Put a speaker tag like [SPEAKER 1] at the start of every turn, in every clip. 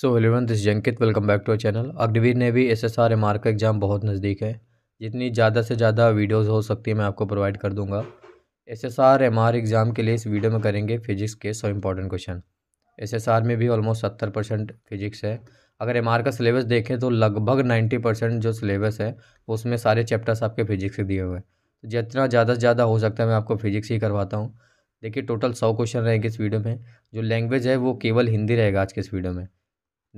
[SPEAKER 1] so eleven this जंकित welcome back to our channel Agniveer ने भी S S R M R का exam बहुत नज़दीक है जितनी ज़्यादा से ज़्यादा वीडियोस हो सकती है मैं आपको प्रोवाइड कर दूंगा S S R M R exam के लिए इस वीडियो में करेंगे फिजिक्स के सौ important question S S R में भी ऑलमोस्ट सत्तर परसेंट फिजिक्स है अगर एम आर का सिलेबस देखें तो लगभग नाइन्टी परसेंट जो सिलेबस है उसमें सारे चैप्टर्स आपके फिजिक्स से दिए हुए हैं तो जितना ज़्यादा से ज़्यादा हो सकता है मैं आपको फिजिक्स ही करवाता हूँ देखिए टोटल सौ क्वेश्चन रहेंगे इस वीडियो में जो लैंग्वेज है वो केवल हिंदी रहेगा आज के इस वीडियो में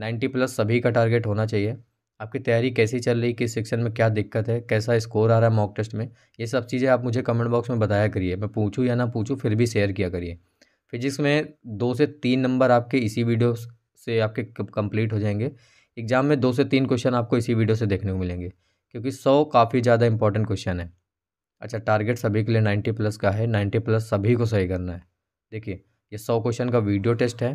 [SPEAKER 1] नाइन्टी प्लस सभी का टारगेट होना चाहिए आपकी तैयारी कैसी चल रही किस सेक्शन में क्या दिक्कत है कैसा स्कोर आ रहा है मॉक टेस्ट में ये सब चीज़ें आप मुझे कमेंट बॉक्स में बताया करिए मैं पूछूँ या ना पूछूँ फिर भी शेयर किया करिए फिजिक्स में दो से तीन नंबर आपके इसी वीडियो से आपके कंप्लीट हो जाएंगे एग्जाम में दो से तीन क्वेश्चन आपको इसी वीडियो से देखने को मिलेंगे क्योंकि सौ काफ़ी ज़्यादा इंपॉर्टेंट क्वेश्चन है अच्छा टारगेट सभी के लिए नाइन्टी प्लस का है नाइन्टी प्लस सभी को सही करना है देखिए ये सौ क्वेश्चन का वीडियो टेस्ट है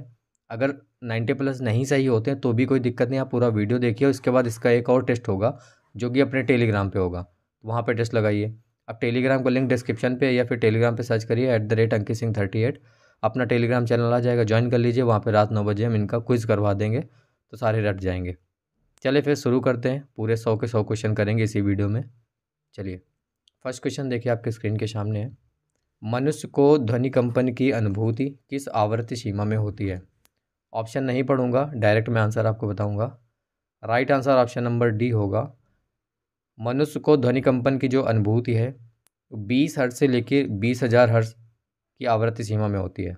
[SPEAKER 1] अगर 90 प्लस नहीं सही होते हैं तो भी कोई दिक्कत नहीं आप पूरा वीडियो देखिए उसके बाद इसका एक और टेस्ट होगा जो कि अपने टेलीग्राम पे होगा तो वहाँ पे टेस्ट लगाइए आप टेलीग्राम का लिंक डिस्क्रिप्शन पे या फिर टेलीग्राम पे सर्च करिए at the rate Ankit Singh thirty eight अपना टेलीग्राम चैनल आ जाएगा ज्वाइन कर लीजिए वहाँ पर रात नौ बजे हम इनका क्विज़ करवा देंगे तो सारे रट जाएंगे चलिए फिर शुरू करते हैं पूरे सौ के सौ क्वेश्चन करेंगे इसी वीडियो में चलिए फर्स्ट क्वेश्चन देखिए आपके स्क्रीन के सामने है मनुष्य को ध्वनि कंपन की अनुभूति किस आवृत्ति सीमा में होती है ऑप्शन नहीं पढ़ूंगा डायरेक्ट मैं आंसर आपको बताऊंगा right answer option number D होगा मनुष्य को ध्वनि कंपन की जो अनुभूति है वो बीस हर्ट से लेकर बीस हज़ार हर्ट की आवृत्ति सीमा में होती है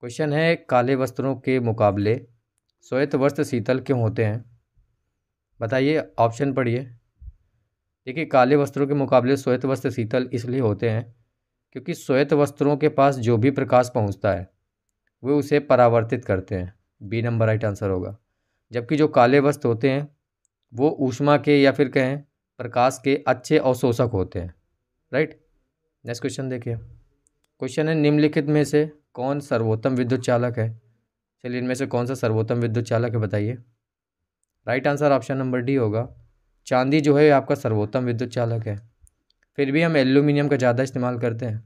[SPEAKER 1] क्वेश्चन है काले वस्त्रों के मुकाबले श्वेत वस्त्र शीतल क्यों होते हैं बताइए ऑप्शन पढ़िए देखिए काले वस्त्रों के मुकाबले श्वेत वस्त्र शीतल इसलिए होते हैं क्योंकि श्वेत वस्त्रों के पास जो भी प्रकाश पहुंचता है वे उसे परावर्तित करते हैं बी नंबर राइट आंसर होगा जबकि जो काले वस्त्र होते हैं वो ऊष्मा के या फिर कहें प्रकाश के अच्छे अवशोषक होते हैं राइट नेक्स्ट क्वेश्चन देखिए क्वेश्चन है निम्नलिखित में से कौन सर्वोत्तम विद्युत चालक है चलिए इनमें से कौन सा सर्वोत्तम विद्युत चालक है बताइए right answer option number D होगा चांदी जो है आपका सर्वोत्तम विद्युत चालक है फिर भी हम एल्यूमिनियम का ज़्यादा इस्तेमाल करते हैं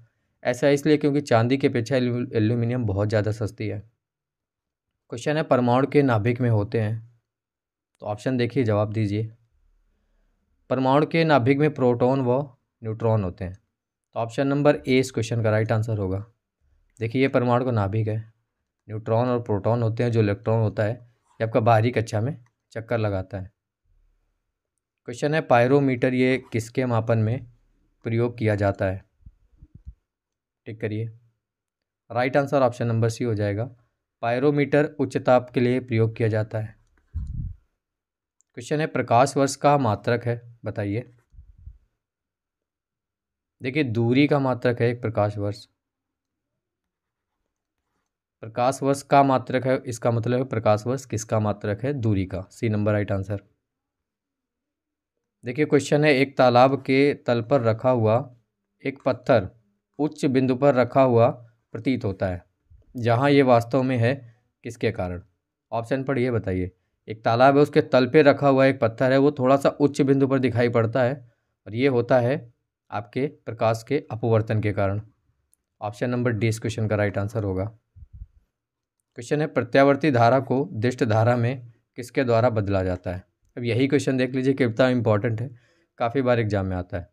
[SPEAKER 1] ऐसा इसलिए क्योंकि चांदी की अपेक्षा एल्यूमिनियम बहुत ज़्यादा सस्ती है क्वेश्चन है परमाणु के नाभिक में होते हैं तो ऑप्शन देखिए जवाब दीजिए परमाणु के नाभिक में प्रोटॉन व न्यूट्रॉन होते हैं तो ऑप्शन नंबर ए इस क्वेश्चन का राइट आंसर होगा देखिए ये परमाणु का नाभिक है न्यूट्रॉन और प्रोटॉन होते हैं जो इलेक्ट्रॉन होता है ये आपका बाहरी कक्षा में चक्कर लगाता है क्वेश्चन है पायरोमीटर ये किसके मापन में प्रयोग किया जाता है टिक करिए right answer option number C हो जाएगा पायरोमीटर उच्च ताप के लिए प्रयोग किया जाता है क्वेश्चन है प्रकाश वर्ष का मात्रक है बताइए देखिए दूरी का मात्रक है एक प्रकाश वर्ष प्रकाश वर्ष का मात्रक है इसका मतलब है प्रकाश वर्ष किसका मात्रक है दूरी का सी नंबर राइट आंसर देखिए क्वेश्चन है एक तालाब के तल पर रखा हुआ एक पत्थर उच्च बिंदु पर रखा हुआ प्रतीत होता है जहाँ ये वास्तव में है किसके कारण ऑप्शन पर यह बताइए एक तालाब है उसके तल पे रखा हुआ एक पत्थर है वो थोड़ा सा उच्च बिंदु पर दिखाई पड़ता है और ये होता है आपके प्रकाश के अपवर्तन के कारण ऑप्शन नंबर डी इस क्वेश्चन का राइट आंसर होगा क्वेश्चन है प्रत्यावर्ती धारा को दिष्ट धारा में किसके द्वारा बदला जाता है अब यही क्वेश्चन देख लीजिए कितना इंपॉर्टेंट है काफ़ी बार एग्जाम में आता है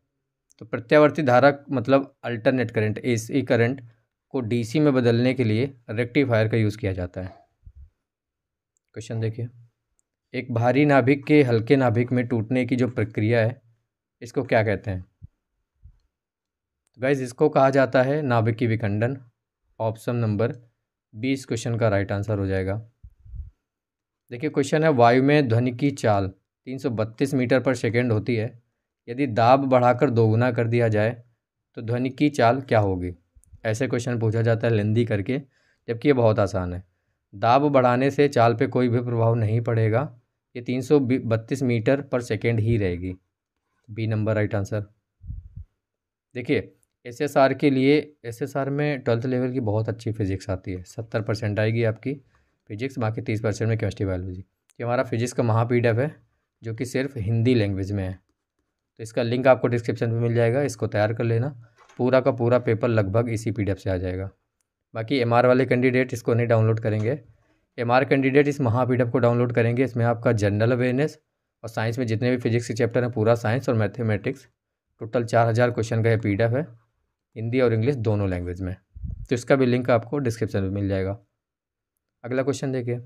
[SPEAKER 1] तो प्रत्यावर्ती धारा मतलब अल्टरनेट करंट एसी करंट को डीसी में बदलने के लिए रेक्टिफायर का यूज़ किया जाता है क्वेश्चन देखिए एक भारी नाभिक के हल्के नाभिक में टूटने की जो प्रक्रिया है इसको क्या कहते हैं गाइज इसको कहा जाता है नाभिकी विखंडन ऑप्शन नंबर बीस क्वेश्चन का राइट आंसर हो जाएगा देखिए क्वेश्चन है वायु में ध्वनि की चाल तीन सौ बत्तीस मीटर पर सेकेंड होती है यदि दाब बढ़ाकर दोगुना कर दिया जाए तो ध्वनि की चाल क्या होगी ऐसे क्वेश्चन पूछा जाता है लेंदी करके जबकि ये बहुत आसान है दाब बढ़ाने से चाल पे कोई भी प्रभाव नहीं पड़ेगा ये तीन सौ बत्तीस मीटर पर सेकेंड ही रहेगी बी नंबर राइट आंसर देखिए एसएसआर के लिए एसएसआर में ट्वेल्थ लेवल की बहुत अच्छी फिजिक्स आती है सत्तर परसेंट आएगी आपकी फिजिक्स बाकी तीस परसेंट में केमिस्ट्री बायोलॉजी ये हमारा फिजिक्स का महापीडफ है जो कि सिर्फ हिंदी लैंग्वेज में है तो इसका लिंक आपको डिस्क्रिप्शन में मिल जाएगा इसको तैयार कर लेना पूरा का पूरा पेपर लगभग इसी पी से आ जाएगा बाकी एम वाले कैंडिडेट इसको नहीं डाउनलोड करेंगे एम कैंडिडेट इस महा को डाउनलोड करेंगे इसमें आपका जनरल अवेयरनेस और साइंस में जितने भी फिजिक्स के चैप्टर हैं पूरा साइंस और मैथमेटिक्स टोटल चार हज़ार क्वेश्चन का यह पी है हिंदी और इंग्लिश दोनों लैंग्वेज में तो इसका भी लिंक आपको डिस्क्रिप्शन में मिल जाएगा अगला क्वेश्चन देखिए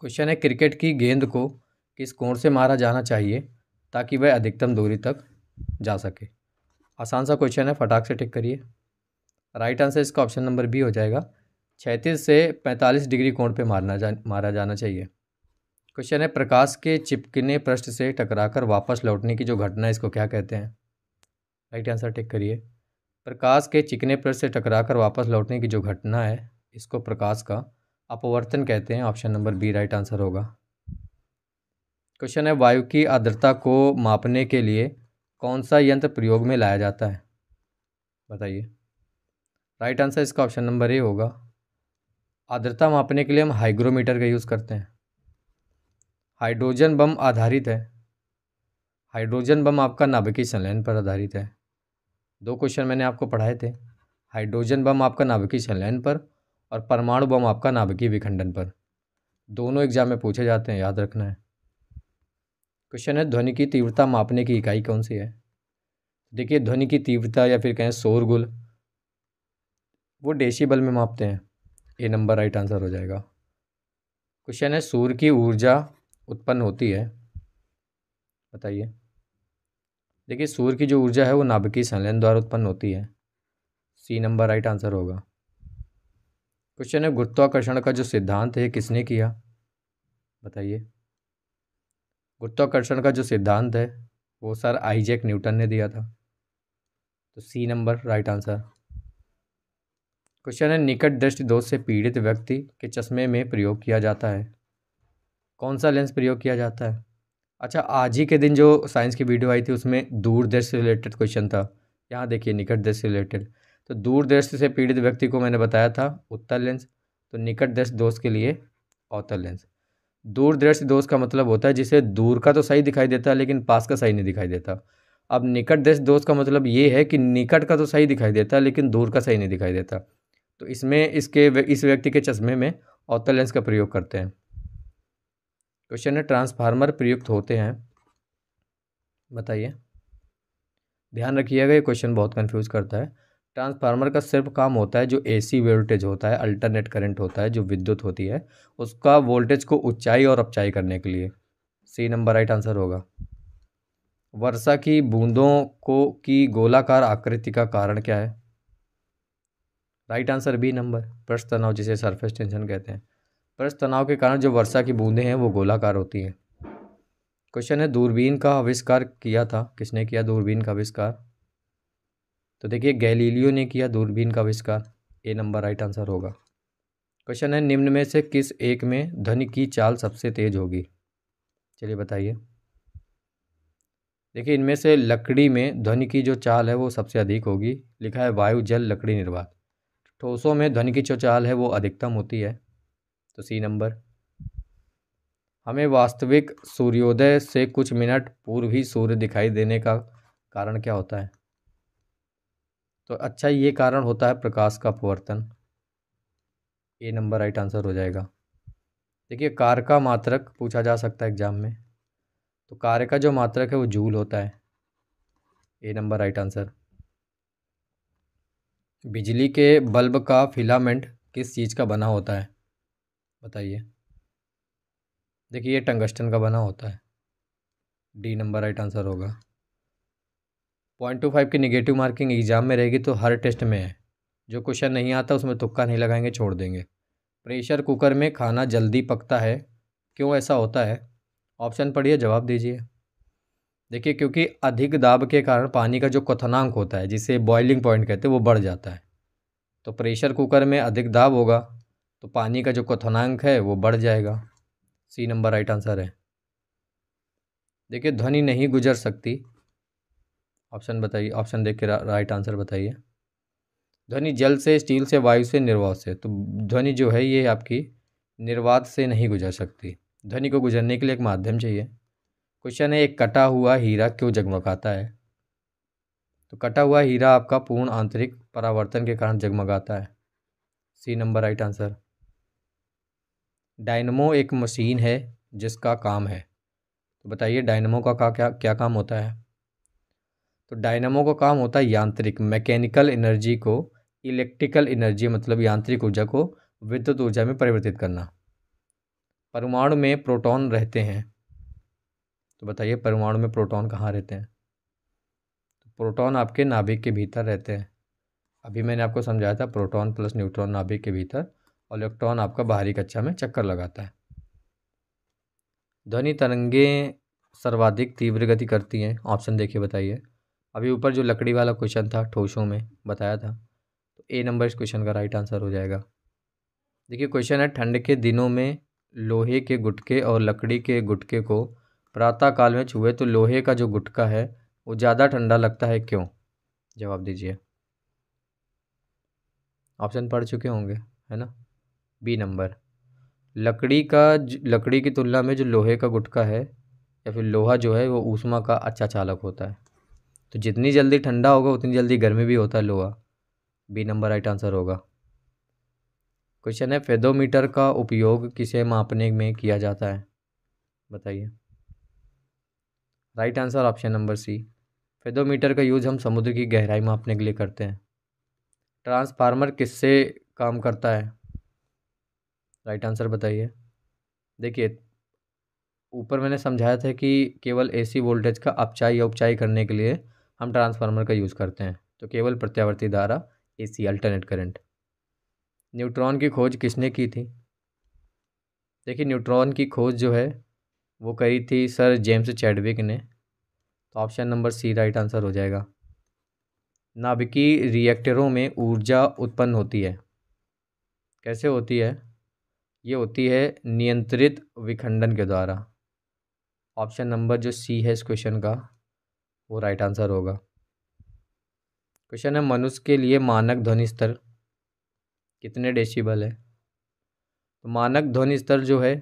[SPEAKER 1] क्वेश्चन है क्रिकेट की गेंद को किस कोण से मारा जाना चाहिए ताकि वह अधिकतम दूरी तक जा सके आसान सा क्वेश्चन है फटाक से टिक करिए राइट आंसर इसका ऑप्शन नंबर बी हो जाएगा छैंतीस से पैंतालीस डिग्री कोण पर मारना जा मारा जाना चाहिए क्वेश्चन है प्रकाश के चिपकने पृष्ठ से टकराकर वापस लौटने की जो घटना है इसको क्या कहते हैं राइट आंसर टिक करिए प्रकाश के चिकने पृष्ठ से टकराकर वापस लौटने की जो घटना है इसको प्रकाश का अपवर्तन कहते हैं option number B right answer होगा क्वेश्चन है वायु की आर्द्रता को मापने के लिए कौन सा यंत्र प्रयोग में लाया जाता है बताइए राइट आंसर इसका ऑप्शन नंबर ए होगा आर्द्रता मापने के लिए हम हाइग्रोमीटर का यूज़ करते हैं हाइड्रोजन बम आधारित है हाइड्रोजन बम आपका नाभिकीय संलयन पर आधारित है दो क्वेश्चन मैंने आपको पढ़ाए थे हाइड्रोजन बम आपका नाभिकीय संलयन पर और परमाणु बम आपका नाभिकीय विखंडन पर दोनों एग्जाम में पूछे जाते हैं याद रखना है क्वेश्चन है ध्वनि की तीव्रता मापने की इकाई कौन सी है देखिए ध्वनि की तीव्रता या फिर कहें शोरगुल वो डेसीबल में मापते हैं ए नंबर राइट आंसर हो जाएगा क्वेश्चन है सूर्य की ऊर्जा उत्पन्न होती है बताइए देखिए सूर्य की जो ऊर्जा है वो नाभिकीय संलयन द्वारा उत्पन्न होती है सी नंबर राइट आंसर होगा क्वेश्चन है गुरुत्वाकर्षण का जो सिद्धांत है किसने किया बताइए गुरुत्वाकर्षण का जो सिद्धांत है वो सर आईजैक न्यूटन ने दिया था तो C number right answer question है निकट दृष्टि दोष से पीड़ित व्यक्ति के चश्मे में प्रयोग किया जाता है कौन सा लेंस प्रयोग किया जाता है अच्छा आज ही के दिन जो साइंस की वीडियो आई थी उसमें दूरदृष्टि से रिलेटेड क्वेश्चन था यहाँ देखिए निकट दृष्टि से रिलेटेड तो दूरदृष्टि से पीड़ित व्यक्ति को मैंने बताया था उत्तर लेंस तो निकट दृष्टि दोष के लिए अवतर लेंस दूरदृष्टि दोष का मतलब होता है जिसे दूर का तो सही दिखाई देता है लेकिन पास का सही नहीं दिखाई देता अब निकट दृष्टि दोष का मतलब ये है कि निकट का तो सही दिखाई देता है लेकिन दूर का सही नहीं दिखाई देता तो इसमें इसके इस व्यक्ति के चश्मे में औतल लेंस का प्रयोग करते हैं क्वेश्चन है ट्रांसफार्मर प्रयुक्त होते हैं बताइए ध्यान रखिएगा ये क्वेश्चन बहुत कंफ्यूज करता है ट्रांसफार्मर का सिर्फ काम होता है जो एसी वोल्टेज होता है अल्टरनेट करंट होता है जो विद्युत होती है उसका वोल्टेज को ऊंचाई और अपचाई करने के लिए सी नंबर राइट आंसर होगा वर्षा की बूंदों को की गोलाकार आकृति का कारण क्या है राइट आंसर बी नंबर पृष्ठ तनाव जिसे सरफेस टेंशन कहते हैं पृष्ठ तनाव के कारण जो वर्षा की बूंदें हैं वो गोलाकार होती हैं क्वेश्चन है दूरबीन का आविष्कार किया था किसने किया दूरबीन का आविष्कार तो देखिए गैलीलियो ने किया दूरबीन का आविष्कार ए नंबर राइट आंसर होगा क्वेश्चन है निम्न में से किस एक में धन की चाल सबसे तेज होगी चलिए बताइए देखिए इनमें से लकड़ी में ध्वनि की जो चाल है वो सबसे अधिक होगी लिखा है वायु जल लकड़ी निर्वात ठोसों में ध्वनि की जो चाल है वो अधिकतम होती है तो सी नंबर हमें वास्तविक सूर्योदय से कुछ मिनट पूर्व ही सूर्य दिखाई देने का कारण क्या होता है तो अच्छा ये कारण होता है प्रकाश का अपवर्तन ए नंबर राइट आंसर हो जाएगा देखिए कार का मात्रक पूछा जा सकता है एग्जाम में तो कार का जो मात्रक है वो जूल होता है ए नंबर राइट आंसर बिजली के बल्ब का फिलामेंट किस चीज़ का बना होता है बताइए देखिए ये टंगस्टन का बना होता है डी नंबर राइट आंसर होगा पॉइंट टू फाइव की निगेटिव मार्किंग एग्ज़ाम में रहेगी तो हर टेस्ट में है जो क्वेश्चन नहीं आता उसमें तुक्का नहीं लगाएंगे छोड़ देंगे प्रेशर कुकर में खाना जल्दी पकता है क्यों ऐसा होता है ऑप्शन पढ़िए जवाब दीजिए देखिए क्योंकि अधिक दाब के कारण पानी का जो क्वथनांक होता है जिसे बॉइलिंग पॉइंट कहते हैं वो बढ़ जाता है तो प्रेशर कुकर में अधिक दाब होगा तो पानी का जो क्वथनांक है वो बढ़ जाएगा सी नंबर राइट आंसर है देखिए ध्वनि नहीं गुजर सकती ऑप्शन बताइए ऑप्शन देख के रा, राइट आंसर बताइए ध्वनि जल से स्टील से वायु से निर्वात से तो ध्वनि जो है ये आपकी निर्वात से नहीं गुजर सकती ध्वनि को गुजरने के लिए एक माध्यम चाहिए क्वेश्चन है एक कटा हुआ हीरा क्यों जगमगाता है तो कटा हुआ हीरा आपका पूर्ण आंतरिक परावर्तन के कारण जगमगाता है C number right answer dynamo एक मशीन है जिसका काम है तो बताइए डायनमो का क्या क्या काम होता है तो डायनामो का काम होता है यांत्रिक मैकेनिकल एनर्जी को इलेक्ट्रिकल एनर्जी मतलब यांत्रिक ऊर्जा को विद्युत ऊर्जा में परिवर्तित करना परमाणु में प्रोटॉन रहते हैं तो बताइए परमाणु में प्रोटॉन कहाँ रहते हैं तो प्रोटॉन आपके नाभिक के भीतर रहते हैं अभी मैंने आपको समझाया था प्रोटॉन प्लस न्यूट्रॉन नाभिक के भीतर और इलेक्ट्रॉन आपका बाहरी कक्षा में चक्कर लगाता है ध्वनि तरंगे सर्वाधिक तीव्र गति करती हैं ऑप्शन देखिए बताइए अभी ऊपर जो लकड़ी वाला क्वेश्चन था ठोसों में बताया था तो ए नंबर इस क्वेश्चन का राइट आंसर हो जाएगा देखिए क्वेश्चन है ठंड के दिनों में लोहे के गुटके और लकड़ी के गुटके को प्रातः काल में छुए तो लोहे का जो गुटका है वो ज़्यादा ठंडा लगता है क्यों जवाब दीजिए ऑप्शन पढ़ चुके होंगे है ना बी नंबर लकड़ी का लकड़ी की तुलना में जो लोहे का गुटका है या फिर लोहा जो है वो ऊषमा का अच्छा चालक होता है तो जितनी जल्दी ठंडा होगा उतनी जल्दी गर्मी भी होता है लोहा बी नंबर राइट आंसर होगा क्वेश्चन है फेदोमीटर का उपयोग किसे मापने में किया जाता है बताइए right answer option number C fathometer का यूज़ हम समुद्र की गहराई मापने के लिए करते हैं ट्रांसफार्मर किससे काम करता है राइट आंसर बताइए देखिए ऊपर मैंने समझाया था कि केवल एसी वोल्टेज का अपचाई या उपचाई करने के लिए हम ट्रांसफार्मर का यूज़ करते हैं तो केवल प्रत्यावर्ती धारा एसी अल्टरनेट करंट न्यूट्रॉन की खोज किसने की थी देखिए न्यूट्रॉन की खोज जो है वो करी थी सर जेम्स चैडविक ने तो option number C right answer हो जाएगा नाभिकीय रिएक्टरों में ऊर्जा उत्पन्न होती है कैसे होती है ये होती है नियंत्रित विखंडन के द्वारा ऑप्शन नंबर जो सी है इस क्वेश्चन का वो राइट आंसर होगा क्वेश्चन है मनुष्य के लिए मानक ध्वनि स्तर कितने डेसिबल है तो मानक ध्वनि स्तर जो है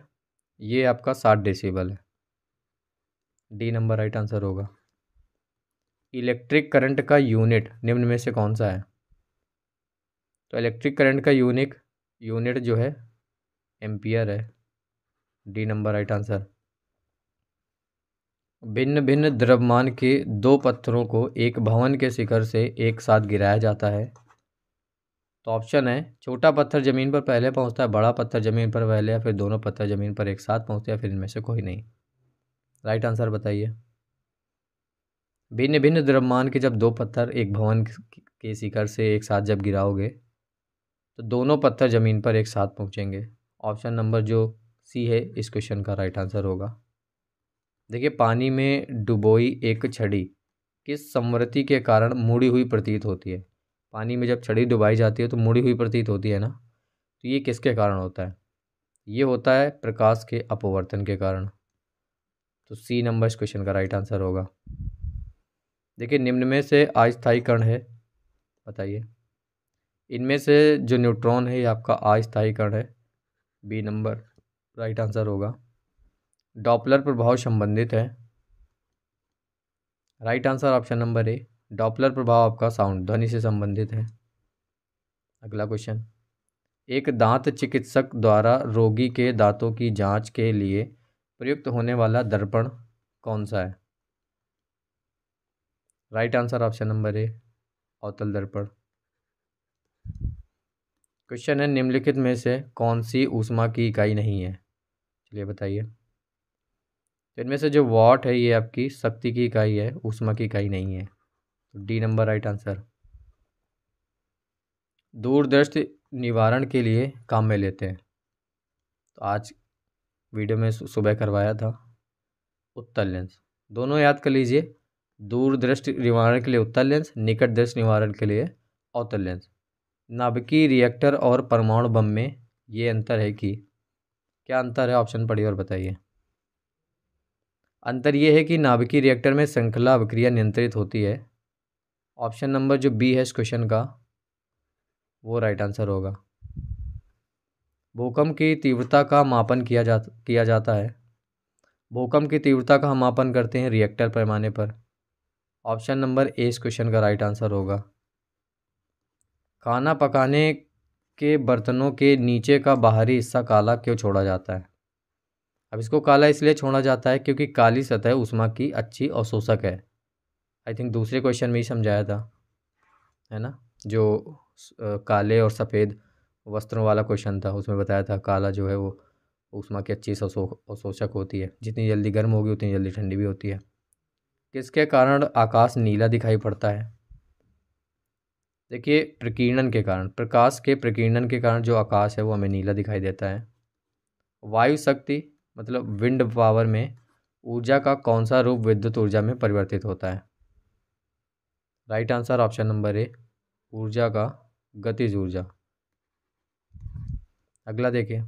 [SPEAKER 1] ये आपका साठ डेसिबल है डी नंबर राइट आंसर होगा इलेक्ट्रिक करंट का यूनिट निम्न में से कौन सा है तो इलेक्ट्रिक करंट का यूनिक यूनिट जो है एम्पियर है डी नंबर राइट आंसर भिन्न भिन्न द्रव्यमान के दो पत्थरों को एक भवन के शिखर से एक साथ गिराया जाता है तो ऑप्शन है छोटा पत्थर ज़मीन पर पहले पहुंचता है बड़ा पत्थर ज़मीन पर पहले या फिर दोनों पत्थर ज़मीन पर एक साथ पहुंचते हैं फिर इनमें से कोई नहीं राइट आंसर बताइए भिन्न भिन्न द्रव्यमान के जब दो पत्थर एक भवन के शिखर से एक साथ जब गिराओगे तो दोनों पत्थर ज़मीन पर एक साथ पहुँचेंगे ऑप्शन नंबर जो सी है इस क्वेश्चन का राइट आंसर होगा देखिए पानी में डुबोई एक छड़ी किस संवृत्ति के कारण मुड़ी हुई प्रतीत होती है पानी में जब छड़ी डुबाई जाती है तो मुड़ी हुई प्रतीत होती है ना तो ये किसके कारण होता है ये होता है प्रकाश के अपवर्तन के कारण तो सी नंबर इस क्वेश्चन का राइट आंसर होगा देखिए निम्न में से अस्थायी कर्ण है बताइए इनमें से जो न्यूट्रॉन है ये आपका अस्थायी कर्ण है बी नंबर राइट आंसर होगा डॉपलर प्रभाव संबंधित है right answer option number A Doppler प्रभाव आपका साउंड ध्वनि से संबंधित है अगला क्वेश्चन एक दांत चिकित्सक द्वारा रोगी के दांतों की जांच के लिए प्रयुक्त होने वाला दर्पण कौन सा है right answer option number A अवतल दर्पण क्वेश्चन है निम्नलिखित में से कौन सी ऊष्मा की इकाई नहीं है चलिए बताइए तो इनमें से जो वॉट है ये आपकी शक्ति की इकाई है उष्मा की इकाई नहीं है तो डी नंबर राइट आंसर दूरदृष्ट निवारण के लिए काम में लेते हैं तो आज वीडियो में सुबह करवाया था उत्तर लेंस दोनों याद कर लीजिए दूरदृष्ट निवारण के लिए उत्तर लेंस निकट दृष्टि निवारण के लिए अवतर लेंस नाभिकीय रिएक्टर और परमाणु बम में ये अंतर है कि क्या अंतर है ऑप्शन पढ़िए और बताइए अंतर यह है कि नाभिकीय रिएक्टर में श्रृंखला अभिक्रिया नियंत्रित होती है ऑप्शन नंबर जो बी है इस क्वेश्चन का वो राइट आंसर होगा भूकंप की तीव्रता का मापन किया जा किया जाता है भूकंप की तीव्रता का हम मापन करते हैं रिएक्टर पैमाने पर ऑप्शन नंबर ए इस क्वेश्चन का राइट आंसर होगा खाना पकाने के बर्तनों के नीचे का बाहरी हिस्सा काला क्यों छोड़ा जाता है अब इसको काला इसलिए छोड़ा जाता है क्योंकि काली सतह उष्मा की अच्छी अवशोषक है आई थिंक दूसरे क्वेश्चन में ही समझाया था है ना जो काले और सफ़ेद वस्त्रों वाला क्वेश्चन था उसमें बताया था काला जो है वो उष्मा की अच्छी अवशोषक होती है जितनी जल्दी गर्म होगी उतनी जल्दी ठंडी भी होती है किसके कारण आकाश नीला दिखाई पड़ता है देखिए प्रकीर्णन के कारण प्रकाश के प्रकीर्णन के कारण जो आकाश है वो हमें नीला दिखाई देता है वायु शक्ति मतलब विंड पावर में ऊर्जा का कौन सा रूप विद्युत ऊर्जा में परिवर्तित होता है right answer option number A ऊर्जा का गतिज ऊर्जा अगला देखिए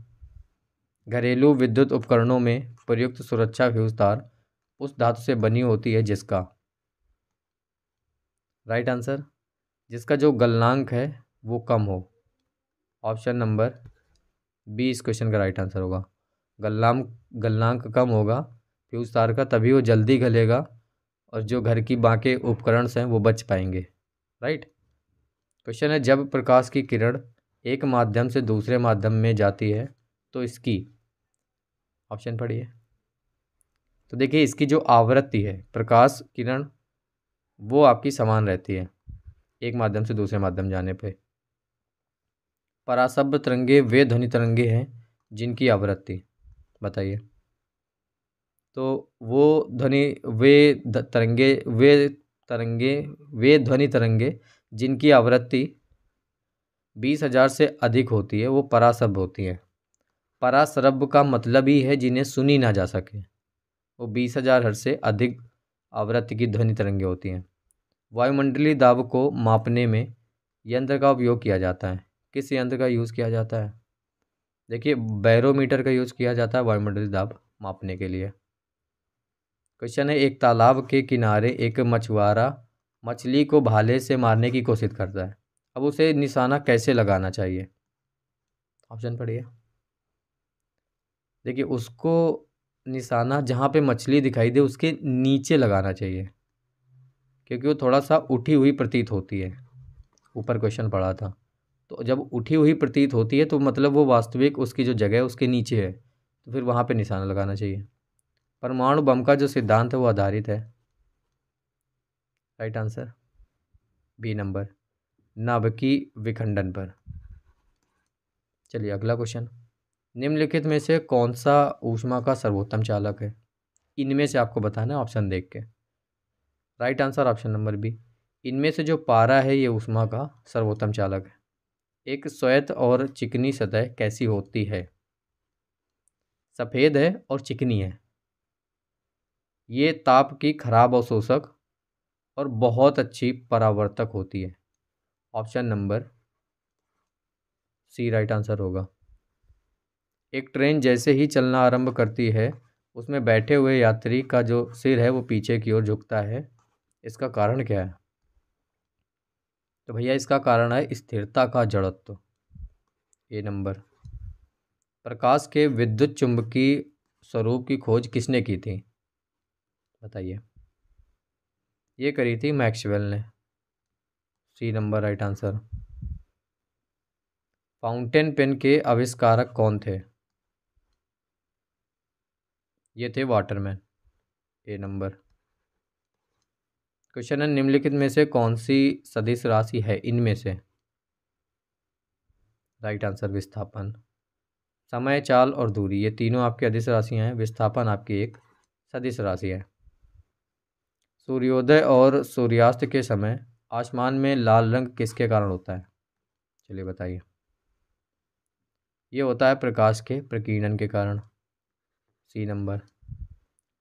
[SPEAKER 1] घरेलू विद्युत उपकरणों में प्रयुक्त सुरक्षा फ्यूज तार उस धातु से बनी होती है जिसका राइट आंसर जिसका जो गलनांक है वो कम हो ऑप्शन नंबर बी इस क्वेश्चन का राइट आंसर होगा गल्लाम गलनांक कम होगा फ्यूज़ तार का तभी वो जल्दी गलेगा और जो घर की बाकी उपकरण हैं वो बच पाएंगे राइट क्वेश्चन है जब प्रकाश की किरण एक माध्यम से दूसरे माध्यम में जाती है तो इसकी ऑप्शन पढ़िए तो देखिए इसकी जो आवृत्ति है प्रकाश किरण वो आपकी समान रहती है एक माध्यम से दूसरे माध्यम जाने पे पराशब्द तरंगे वे ध्वनि तरंगे हैं जिनकी आवृत्ति बताइए तो वो ध्वनि वे तरंगे वे तरंगे वे ध्वनि तरंगे जिनकी आवृत्ति बीस हजार से अधिक होती है वो परासब होती हैं परासरभ का मतलब ही है जिन्हें सुनी ना जा सके वो बीस हजार हर से अधिक आवृत्ति की ध्वनि तरंगे होती हैं वायुमंडलीय दाब को मापने में यंत्र का उपयोग किया जाता है किस यंत्र का यूज़ किया जाता है देखिए बैरोमीटर का यूज़ किया जाता है वायुमंडलीय दाब मापने के लिए क्वेश्चन है एक तालाब के किनारे एक मछुआरा मछली को भाले से मारने की कोशिश करता है अब उसे निशाना कैसे लगाना चाहिए ऑप्शन पढ़िए देखिए उसको निशाना जहाँ पे मछली दिखाई दे उसके नीचे लगाना चाहिए क्योंकि वो थोड़ा सा उठी हुई प्रतीत होती है ऊपर क्वेश्चन पढ़ा था तो जब उठी हुई प्रतीत होती है तो मतलब वो वास्तविक उसकी जो जगह है उसके नीचे है तो फिर वहाँ पर निशाना लगाना चाहिए परमाणु बम का जो सिद्धांत है वो आधारित है राइट आंसर बी नंबर नाभिकी विखंडन पर चलिए अगला क्वेश्चन निम्नलिखित में से कौन सा ऊष्मा का सर्वोत्तम चालक है इनमें से आपको बताना है ऑप्शन देख के right answer option number B इनमें से जो पारा है ये ऊष्मा का सर्वोत्तम चालक है एक श्वेत और चिकनी सतह कैसी होती है सफ़ेद है और चिकनी है ये ताप की खराब अवशोषक और बहुत अच्छी परावर्तक होती है option number C right answer होगा एक ट्रेन जैसे ही चलना आरंभ करती है उसमें बैठे हुए यात्री का जो सिर है वो पीछे की ओर झुकता है इसका कारण क्या है तो भैया इसका कारण है स्थिरता का जड़त्व ए नंबर प्रकाश के विद्युत चुंबकीय स्वरूप की खोज किसने की थी बताइए ये करी थी मैक्सवेल ने C number right answer fountain pen के आविष्कारक कौन थे ये थे वाटरमैन ए नंबर क्वेश्चन है निम्नलिखित में से कौन सी सदिश राशि है इनमें से राइट आंसर विस्थापन समय चाल और दूरी ये तीनों आपकी अधिश राशियाँ हैं विस्थापन आपकी एक सदिश राशि है सूर्योदय और सूर्यास्त के समय आसमान में लाल रंग किसके कारण होता है चलिए बताइए ये होता है प्रकाश के प्रकीर्णन के कारण सी नंबर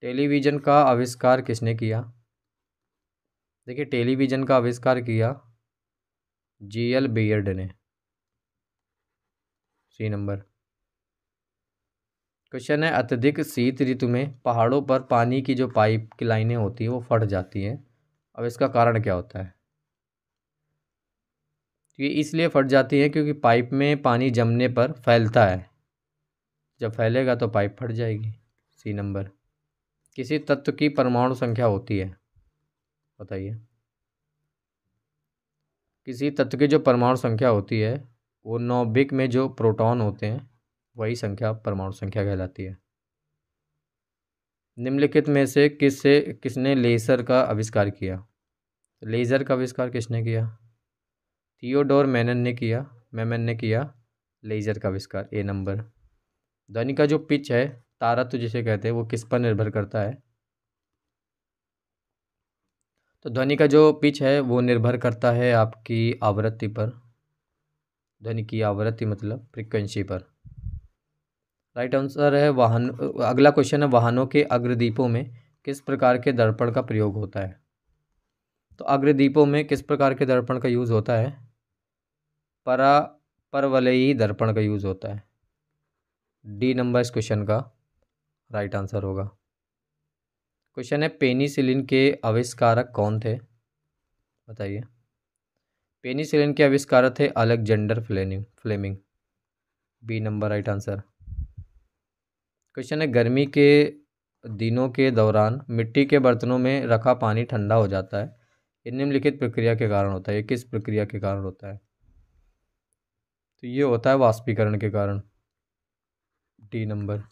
[SPEAKER 1] टेलीविज़न का आविष्कार किसने किया देखिए टेलीविज़न का आविष्कार किया जी एल बियर्ड ने सी नंबर क्वेश्चन है अत्यधिक शीत ऋतु में पहाड़ों पर पानी की जो पाइप की लाइनें होती हैं वो फट जाती हैं अब इसका कारण क्या होता है ये इसलिए फट जाती है क्योंकि पाइप में पानी जमने पर फैलता है जब फैलेगा तो पाइप फट जाएगी सी नंबर किसी तत्व की परमाणु संख्या होती है बताइए किसी तत्व की जो परमाणु संख्या होती है वो नौबिक में जो प्रोटॉन होते हैं वही संख्या परमाणु संख्या कहलाती है निम्नलिखित में से किस से किसने लेज़र का आविष्कार किया लेज़र का आविष्कार किसने किया थियोडोर मैनन ने किया मैमन ने किया लेज़र का आविष्कार ए नंबर ध्वनि का जो पिच है तारत्व तो जिसे कहते हैं वो किस पर निर्भर करता है तो ध्वनि का जो पिच है वो निर्भर करता है आपकी आवृत्ति पर ध्वनि की आवृत्ति मतलब फ्रिक्वेंसी पर राइट आंसर है वाहन अगला क्वेश्चन है वाहनों के अग्रदीपों में किस प्रकार के दर्पण का प्रयोग होता है तो अग्रदीपों में किस प्रकार के दर्पण का यूज़ होता है परा परवलयी दर्पण का यूज़ होता है डी नंबर इस क्वेश्चन का राइट आंसर होगा क्वेश्चन है पेनीसिलिन के आविष्कारक कौन थे बताइए पेनीसिलिन के आविष्कारक थे Alexander Fleming Fleming B number right answer question है गर्मी के दिनों के दौरान मिट्टी के बर्तनों में रखा पानी ठंडा हो जाता है ये निम्नलिखित प्रक्रिया के कारण होता है ये किस प्रक्रिया के कारण होता है तो ये होता है वाष्पीकरण के कारण डी नंबर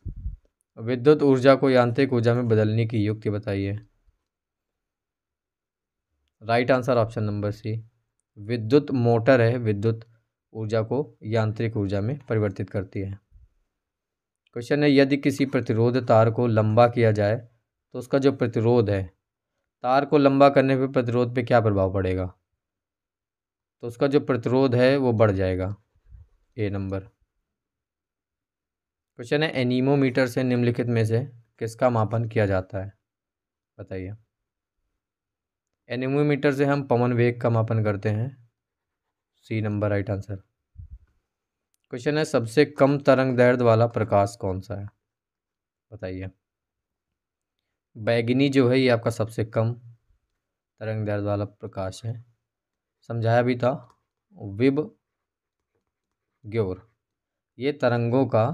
[SPEAKER 1] विद्युत ऊर्जा को यांत्रिक ऊर्जा में बदलने की युक्ति बताइए right answer option number C विद्युत मोटर है विद्युत ऊर्जा को यांत्रिक ऊर्जा में परिवर्तित करती है क्वेश्चन है यदि किसी प्रतिरोध तार को लंबा किया जाए तो उसका जो प्रतिरोध है तार को लंबा करने पर प्रतिरोध पे क्या प्रभाव पड़ेगा तो उसका जो प्रतिरोध है वो बढ़ जाएगा ए नंबर क्वेश्चन है एनीमोमीटर से निम्नलिखित में से किसका मापन किया जाता है बताइए एनीमोमीटर से हम पवन वेग का मापन करते हैं C number right answer question है सबसे कम तरंग दर्द वाला प्रकाश कौन सा है बताइए बैगनी जो है ये आपका सबसे कम तरंग दर्द वाला प्रकाश है समझाया भी था विब ग्योर ये तरंगों का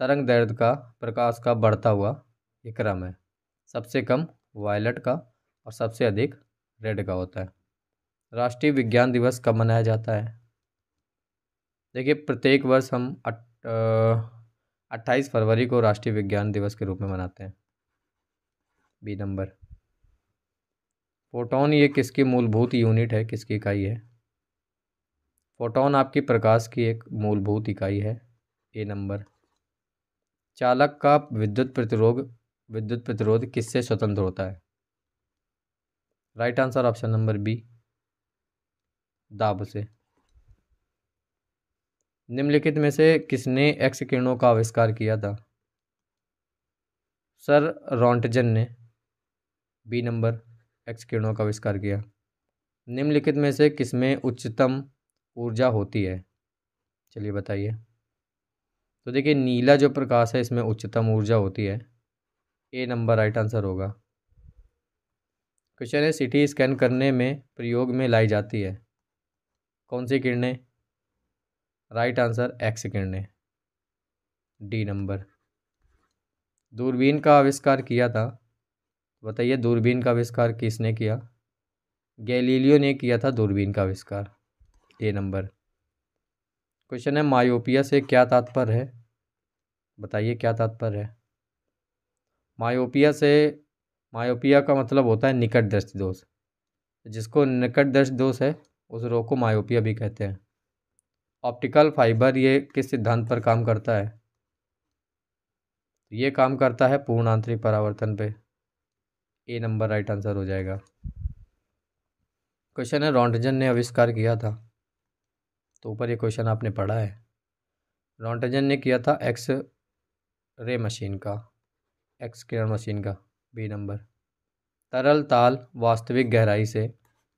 [SPEAKER 1] तरंग दर्द का प्रकाश का बढ़ता हुआ ये क्रम है सबसे कम वायलट का और सबसे अधिक रेड का होता है राष्ट्रीय विज्ञान दिवस कब मनाया जाता है देखिए प्रत्येक वर्ष हम अट्ठाईस फरवरी को राष्ट्रीय विज्ञान दिवस के रूप में मनाते हैं बी नंबर फोटोन ये किसकी मूलभूत यूनिट है किसकी इकाई है फोटोन आपकी प्रकाश की एक मूलभूत इकाई है ए नंबर चालक का विद्युत प्रतिरोध विद्युत प्रतिरोध किससे स्वतंत्र होता है right answer option number B दाब से निम्नलिखित में से किसने एक्स किरणों का आविष्कार किया था सर रॉन्टजन ने बी नंबर एक्स किरणों का आविष्कार किया निम्नलिखित में से किसमें उच्चतम ऊर्जा होती है चलिए बताइए तो देखिए नीला जो प्रकाश है इसमें उच्चतम ऊर्जा होती है ए नंबर राइट आंसर होगा क्वेश्चन है सिटी स्कैन करने में प्रयोग में लाई जाती है कौन सी किरणें राइट आंसर एक्स किरणें डी नंबर दूरबीन का आविष्कार किया था बताइए दूरबीन का आविष्कार किसने किया गैलीलियो ने किया था दूरबीन का आविष्कार ए नंबर क्वेश्चन है मायोपिया से क्या तात्पर्य है बताइए क्या तात्पर्य है मायोपिया से मायोपिया का मतलब होता है निकट दृष्टि दोष जिसको निकट दृष्टि दोष है उस रोग को मायोपिया भी कहते हैं ऑप्टिकल फाइबर ये किस सिद्धांत पर काम करता है ये काम करता है पूर्ण आंतरिक परावर्तन पे ए नंबर राइट आंसर हो जाएगा क्वेश्चन है रॉन्टजन ने आविष्कार किया था तो ऊपर ये क्वेश्चन आपने पढ़ा है रॉन्टेजन ने किया था एक्स रे मशीन का एक्स किरण मशीन का बी नंबर तरल ताल वास्तविक गहराई से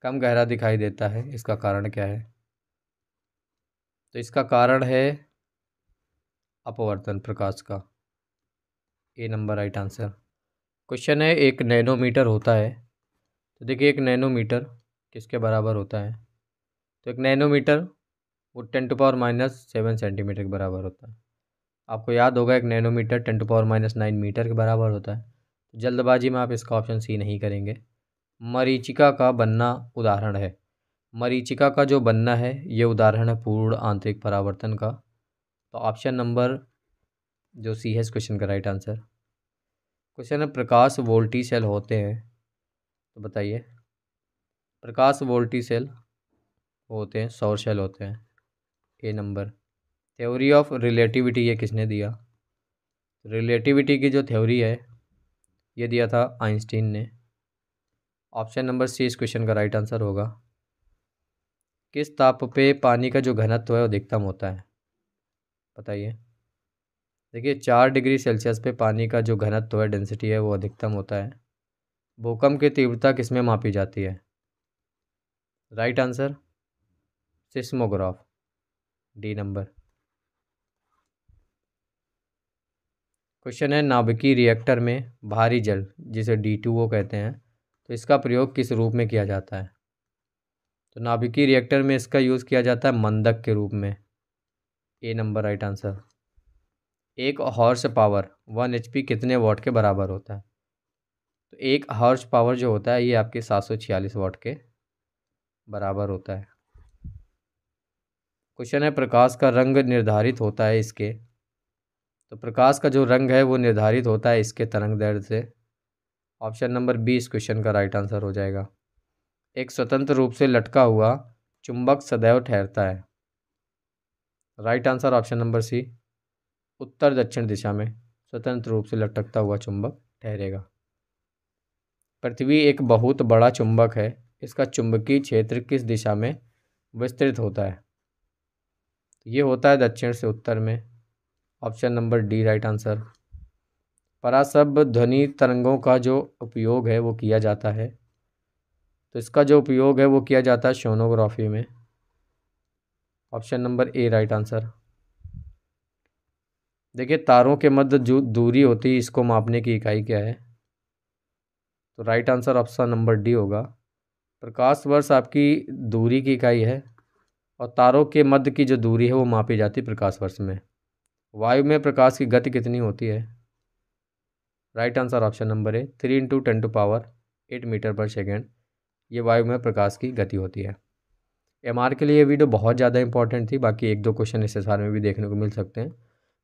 [SPEAKER 1] कम गहरा दिखाई देता है इसका कारण क्या है तो इसका कारण है अपवर्तन प्रकाश का A number right answer question है एक नैनोमीटर होता है तो देखिए एक नैनोमीटर किसके बराबर होता है तो एक नैनोमीटर वो ten to power minus seven centimetre के बराबर होता है आपको याद होगा एक nanometre ten to power minus nine metre के बराबर होता है तो जल्दबाजी में आप इसका ऑप्शन सी नहीं करेंगे मरीचिका का बनना उदाहरण है मरीचिका का जो बनना है ये उदाहरण है पूर्ण आंतरिक परावर्तन का तो ऑप्शन नंबर जो सी है इस क्वेश्चन का राइट आंसर क्वेश्चन है प्रकाश वोल्टी सेल होते हैं तो बताइए प्रकाश वोल्टी सेल होते हैं सौर सेल होते हैं के नंबर थ्योरी ऑफ रिलेटिविटी ये किसने दिया रिलेटिविटी की जो थ्योरी है ये दिया था आइंस्टीन ने ऑप्शन नंबर सी इस क्वेश्चन का राइट आंसर होगा किस ताप पे पानी का जो घनत्व है वो अधिकतम होता है बताइए देखिए चार डिग्री सेल्सियस पे पानी का जो घनत्व है डेंसिटी है वो अधिकतम होता है भूकंप की तीव्रता किस में मापी जाती है right answer seismograph D number question है नाभिकीय रिएक्टर में भारी जल जिसे डी टू ओ कहते हैं तो इसका प्रयोग किस रूप में किया जाता है तो नाभिकीय रिएक्टर में इसका यूज़ किया जाता है मंदक के रूप में ए नंबर राइट आंसर एक हॉर्स पावर वन एच कितने वाट के बराबर होता है तो एक हॉर्स पावर जो होता है ये आपके सात सौ छियालीस वाट के बराबर होता है क्वेश्चन है प्रकाश का रंग निर्धारित होता है इसके तो प्रकाश का जो रंग है वो निर्धारित होता है इसके तरंग दर्द से ऑप्शन नंबर बी इस क्वेश्चन का राइट आंसर हो जाएगा एक स्वतंत्र रूप से लटका हुआ चुंबक सदैव ठहरता है right answer option number C उत्तर दक्षिण दिशा में स्वतंत्र रूप से लटकता हुआ चुंबक ठहरेगा पृथ्वी एक बहुत बड़ा चुंबक है इसका चुंबकीय क्षेत्र किस दिशा में विस्तृत होता है तो ये होता है दक्षिण से उत्तर में option number D right answer परासब ध्वनि तरंगों का जो उपयोग है वो किया जाता है तो इसका जो उपयोग है वो किया जाता है शोनोग्राफी में option number A right answer देखिए तारों के मध्य जो दूरी होती है इसको मापने की इकाई क्या है तो right answer option number D होगा प्रकाश वर्ष आपकी दूरी की इकाई है और तारों के मध्य की जो दूरी है वो मापी जाती है प्रकाश वर्ष में वायु में प्रकाश की गति कितनी होती है right answer option number A three into ten to power eight metre पर सेकेंड ये वायु में प्रकाश की गति होती है एम के लिए ये वीडियो बहुत ज़्यादा इंपॉर्टेंट थी बाकी एक दो क्वेश्चन इस एस में भी देखने को मिल सकते हैं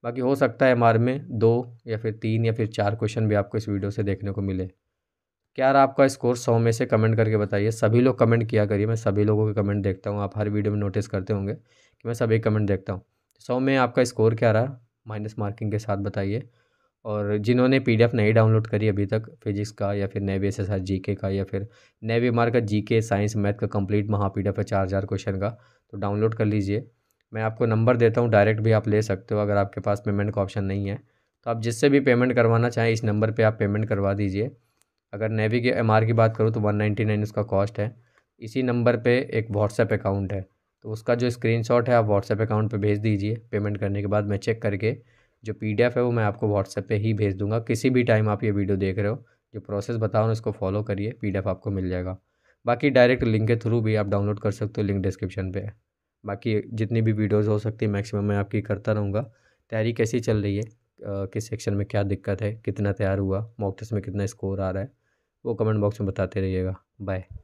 [SPEAKER 1] बाकी हो सकता है एम में दो या फिर तीन या फिर चार क्वेश्चन भी आपको इस वीडियो से देखने को मिले क्या यार आपका स्कोर सौ में से कमेंट करके बताइए सभी लोग कमेंट किया करिए मैं सभी लोगों के कमेंट देखता हूँ आप हर वीडियो में नोटिस करते होंगे कि मैं सभी कमेंट देखता हूँ सौ में आपका स्कोर क्या रहा माइनस मार्किंग के साथ बताइए और जिन्होंने पी नहीं डाउनलोड करी अभी तक फिजिक्स का या फिर नेवी एस एस जी के का या फिर नेवी मार्क का जी के साइंस मैथ का कंप्लीट महा पी डी एफ है चार हज़ार क्वेश्चन का तो डाउनलोड कर लीजिए मैं आपको नंबर देता हूँ डायरेक्ट भी आप ले सकते हो अगर आपके पास पेमेंट का ऑप्शन नहीं है तो आप जिससे भी पेमेंट करवाना चाहें इस नंबर पर पे आप पेमेंट करवा दीजिए अगर नेवी के एम की बात करूँ तो वन नाइन उसका कॉस्ट है इसी नंबर पर एक व्हाट्सएप अकाउंट है तो उसका जो स्क्रीनशॉट है आप व्हाट्सएप अकाउंट पे भेज दीजिए पेमेंट करने के बाद मैं चेक करके जो पीडीएफ है वो मैं आपको व्हाट्सएप पे ही भेज दूंगा किसी भी टाइम आप ये वीडियो देख रहे हो जो प्रोसेस बताओ उसको फॉलो करिए पी आपको मिल जाएगा बाकी डायरेक्ट लिंक के थ्रू भी आप डाउनलोड कर सकते हो लिंक डिस्क्रिप्शन पर बाकी जितनी भी वीडियोज़ हो सकती है मैक्सिमम मैं आपकी करता रहूँगा तैयारी कैसी चल रही है किस सेक्शन में क्या दिक्कत है कितना तैयार हुआ मॉक टेस्ट में कितना स्कोर आ रहा है वो कमेंट बॉक्स में बताते रहिएगा बाय